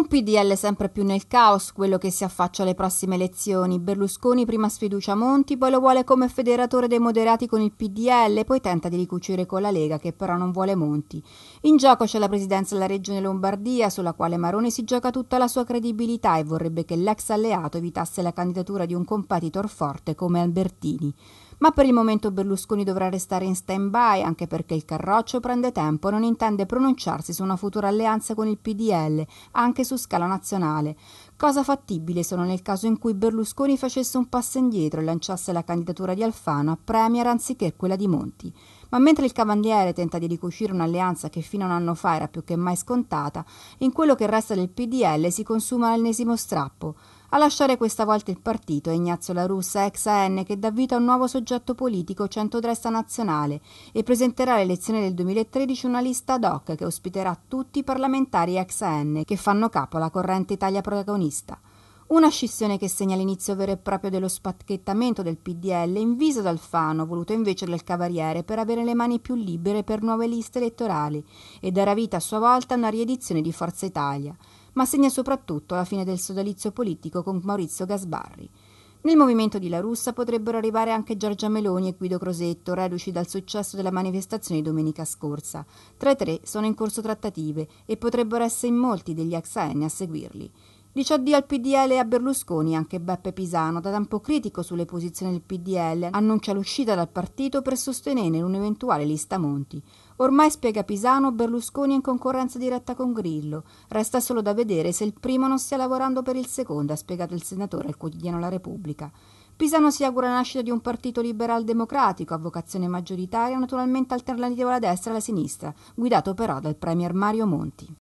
Un PDL sempre più nel caos, quello che si affaccia alle prossime elezioni. Berlusconi prima sfiducia Monti, poi lo vuole come federatore dei moderati con il PDL, poi tenta di ricucire con la Lega che però non vuole Monti. In gioco c'è la presidenza della Regione Lombardia, sulla quale Maroni si gioca tutta la sua credibilità e vorrebbe che l'ex alleato evitasse la candidatura di un competitor forte come Albertini. Ma per il momento Berlusconi dovrà restare in stand-by anche perché il Carroccio prende tempo e non intende pronunciarsi su una futura alleanza con il PDL, anche su scala nazionale. Cosa fattibile solo nel caso in cui Berlusconi facesse un passo indietro e lanciasse la candidatura di Alfano a Premier anziché quella di Monti. Ma mentre il Cavandiere tenta di ricucire un'alleanza che fino a un anno fa era più che mai scontata, in quello che resta del PDL si consuma l'ennesimo strappo. A lasciare questa volta il partito è Ignazio La Russa, ex AN, che dà vita a un nuovo soggetto politico centrodestra nazionale e presenterà alle elezioni del 2013 una lista ad hoc che ospiterà tutti i parlamentari ex AN che fanno capo alla corrente Italia protagonista. Una scissione che segna l'inizio vero e proprio dello spacchettamento del PDL, inviso dal Fano, voluto invece dal Cavaliere per avere le mani più libere per nuove liste elettorali e darà vita a sua volta a una riedizione di Forza Italia, ma segna soprattutto la fine del sodalizio politico con Maurizio Gasbarri. Nel movimento di La Russa potrebbero arrivare anche Giorgia Meloni e Guido Crosetto, reduci dal successo della manifestazione domenica scorsa. Tra i tre sono in corso trattative e potrebbero essere in molti degli ex AN a seguirli. Dice addio al PDL e a Berlusconi anche Beppe Pisano, da tempo critico sulle posizioni del PDL, annuncia l'uscita dal partito per sostenere un'eventuale lista Monti. Ormai spiega Pisano, Berlusconi è in concorrenza diretta con Grillo. Resta solo da vedere se il primo non stia lavorando per il secondo, ha spiegato il senatore al quotidiano La Repubblica. Pisano si augura la nascita di un partito liberal democratico a vocazione maggioritaria, naturalmente alternativo alla destra e alla sinistra, guidato però dal premier Mario Monti.